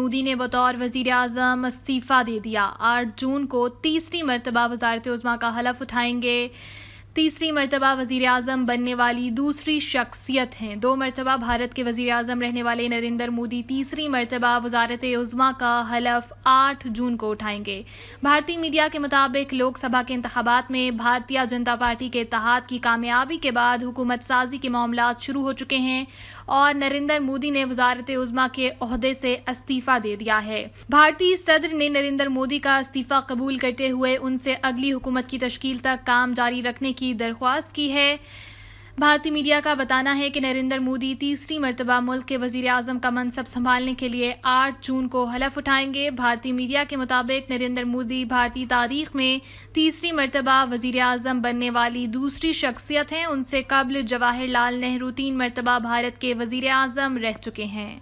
मोदी ने बतौर वजीर आजम इस्तीफा दे दिया आठ जून को तीसरी मरतबा वजारत उजमा का हलफ उठाएंगे तीसरी मरतबा वजीर अजम बनने वाली दूसरी शख्सियत हैं दो मरतबा भारत के वजीर अजम रहने वाले नरेंद्र मोदी तीसरी मरतबा वजारत उज़मा का हलफ आठ जून को उठाएंगे भारतीय मीडिया के मुताबिक लोकसभा के इंतबात में भारतीय जनता पार्टी के तहत की कामयाबी के बाद हुकूमत साजी के मामला शुरू हो चुके हैं और नरेंद्र मोदी ने वजारत उज़मा के अहदे से इस्तीफ़ा दे दिया है भारतीय सदर ने नरेंद्र मोदी का इस्तीफ़ा कबूल करते हुए उनसे अगली हुकूमत की तश्कील तक काम जारी रखने की की दरख्वास्त की है भारतीय मीडिया का बताना है कि नरेंद्र मोदी तीसरी मरतबा मुल्क के वजीर अजम का मनसब संभालने के लिए 8 जून को हलफ उठाएंगे भारतीय मीडिया के मुताबिक नरेंद्र मोदी भारतीय तारीख में तीसरी मरतबा वजीर अजम बनने वाली दूसरी शख्सियत हैं उनसे कबल जवाहरलाल नेहरू तीन मरतबा भारत के वजीर अजम रह चुके हैं